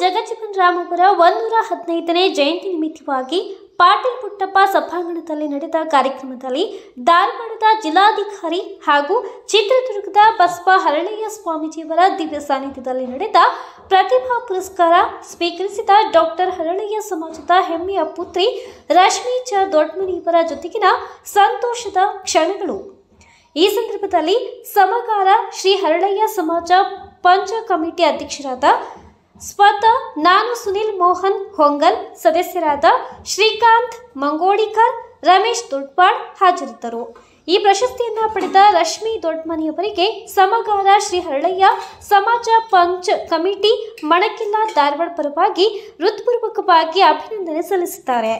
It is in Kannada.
ಜಗಜೀವನ್ ರಾಮ್ ಅವರ ಒಂದೂರ ಹದಿನೈದನೇ ಜಯಂತಿ ನಿಮಿತ್ತವಾಗಿ ಪಾಟೀಲ್ ಪುಟ್ಟಪ್ಪ ಸಭಾಂಗಣದಲ್ಲಿ ನಡೆದ ಕಾರ್ಯಕ್ರಮದಲ್ಲಿ ಧಾರವಾಡದ ಜಿಲ್ಲಾಧಿಕಾರಿ ಹಾಗೂ ಚಿತ್ರದುರ್ಗದ ಬಸವ ಹರಳಯ್ಯ ಸ್ವಾಮೀಜಿಯವರ ದಿವ್ಯ ಸಾನ್ನಿಧ್ಯದಲ್ಲಿ ನಡೆದ ಪ್ರತಿಭಾ ಪುರಸ್ಕಾರ ಸ್ವೀಕರಿಸಿದ ಡಾಕ್ಟರ್ ಹರಳಯ್ಯ ಸಮಾಜದ ಹೆಮ್ಮೆಯ ಪುತ್ರಿ ರಶ್ಮಿ ಚ ದೊಡ್ಮನಿಯವರ ಜೊತೆಗಿನ ಸಂತೋಷದ ಕ್ಷಣಗಳು ಈ ಸಂದರ್ಭದಲ್ಲಿ ಸಮಗಾರ ಶ್ರೀ ಹರಳಯ್ಯ ಸಮಾಜ ಪಂಚ ಕಮಿಟಿ ಅಧ್ಯಕ್ಷರಾದ ಸ್ವತಃ ನಾನು ಸುನಿಲ್ ಮೋಹನ್ ಹೊಂಗಲ್ ಸದಸ್ಯರಾದ ಶ್ರೀಕಾಂತ್ ಮಂಗೋಡಿಕರ್ ರಮೇಶ್ ದೊಡ್ಪಾಳ್ ಹಾಜರಿದ್ದರು ಈ ಪ್ರಶಸ್ತಿಯನ್ನು ಪಡೆದ ರಶ್ಮಿ ದೊಡ್ಮನಿಯವರಿಗೆ ಸಮಗಾರ ಶ್ರೀ ಹರಳಯ್ಯ ಸಮಾಜ ಪಂಚ ಕಮಿಟಿ ಮಣಕಿಲ್ಲ ಧಾರವಾಡ ಪರವಾಗಿ ಹೃತ್ಪೂರ್ವಕವಾಗಿ ಅಭಿನಂದನೆ ಸಲ್ಲಿಸುತ್ತಾರೆ